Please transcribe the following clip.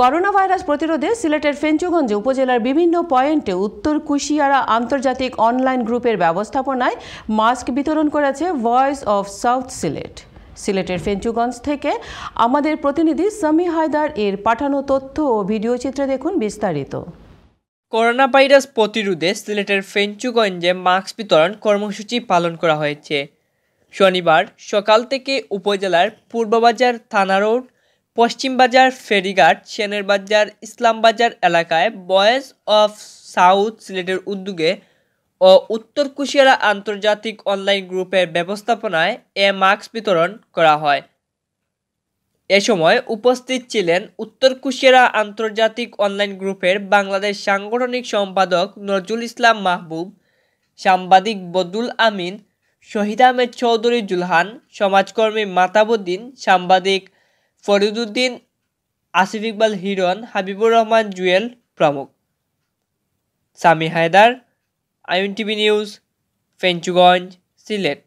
corona virus প্রতিরোধে সিলেটের ফেঞ্চুগঞ্জ উপজেলার বিভিন্ন পয়েন্টে উত্তর কুশিয়ারা আন্তর্জাতিক অনলাইন গ্রুপের ব্যবস্থাপনায় মাস্ক বিতরণ করেছে ভয়েস অফ সাউথ সিলেট সিলেটের ফেঞ্চুগঞ্জ থেকে আমাদের প্রতিনিধি সামি হায়দার এর পাঠানো তথ্য ও ভিডিও চিত্রে দেখুন বিস্তারিত করোনা ভাইরাস প্রতিরোধে সিলেটের ফেঞ্চুগঞ্জে মাস্ক বিতরণ কর্মসূচি পালন করা হয়েছে শনিবার সকাল থেকে উপজেলার পূর্ববাজার থানা রোড পশ্চিমবাজার ফেরিঘাট সেনেরবাজার ইসলামবাজার এলাকায় বয়েস অফ সাউথ সিলেটের উদ্যোগে ও উত্তর কুশিয়ারা আন্তর্জাতিক অনলাইন গ্রুপের ব্যবস্থাপনায় এ মাস্ক বিতরণ করা হয় এ সময় উপস্থিত ছিলেন উত্তর কুশিয়ারা আন্তর্জাতিক অনলাইন গ্রুপের বাংলাদেশ সাংগঠনিক সম্পাদক নজরুল ইসলাম মাহবুব সাংবাদিক বদুল আমিন শহীদ আহমেদ চৌধুরী জুলহান সমাজকর্মী মাতাবুদ্দিন সাংবাদিক ফরিদুদ্দিন আসিফ ইকবাল হিরন হাবিবুর রহমান জুয়েল প্রমুখ Sami Haider IN TV news Fenchuganj Sylhet